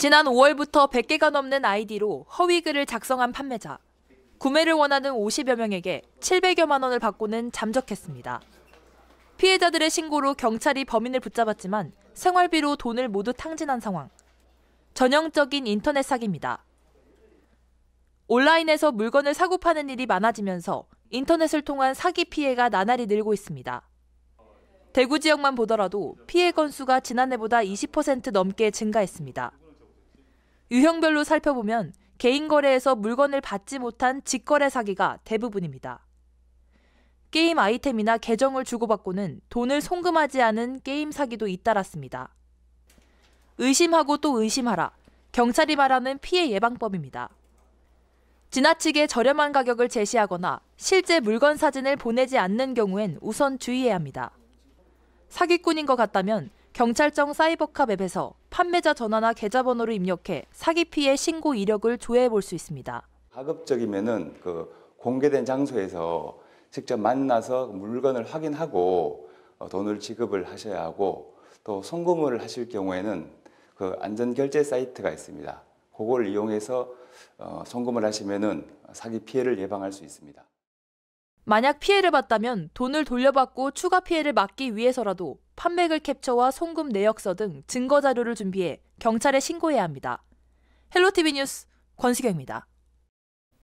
지난 5월부터 100개가 넘는 아이디로 허위글을 작성한 판매자. 구매를 원하는 50여 명에게 700여만 원을 받고는 잠적했습니다. 피해자들의 신고로 경찰이 범인을 붙잡았지만 생활비로 돈을 모두 탕진한 상황. 전형적인 인터넷 사기입니다. 온라인에서 물건을 사고 파는 일이 많아지면서 인터넷을 통한 사기 피해가 나날이 늘고 있습니다. 대구 지역만 보더라도 피해 건수가 지난해보다 20% 넘게 증가했습니다. 유형별로 살펴보면 개인 거래에서 물건을 받지 못한 직거래 사기가 대부분입니다. 게임 아이템이나 계정을 주고받고는 돈을 송금하지 않은 게임 사기도 잇따랐습니다. 의심하고 또 의심하라. 경찰이 말하는 피해 예방법입니다. 지나치게 저렴한 가격을 제시하거나 실제 물건 사진을 보내지 않는 경우엔 우선 주의해야 합니다. 사기꾼인 것 같다면 경찰청 사이버캅 앱에서 판매자 전화나 계좌번호를 입력해 사기 피해 신고 이력을 조회해 볼 수 있습니다. 가급적이면은 그 공개된 장소에서 직접 만나서 물건을 확인하고 어, 돈을 지급을 하셔야 하고 또 송금을 하실 경우에는 그 안전 결제 사이트가 있습니다. 그걸 이용해서 어, 송금을 하시면은 사기 피해를 예방할 수 있습니다. 만약 피해를 봤다면 돈을 돌려받고 추가 피해를 막기 위해서라도 판매글 캡처와 송금 내역서 등 증거 자료를 준비해 경찰에 신고해야 합니다. 헬로티비 뉴스 권수경입니다.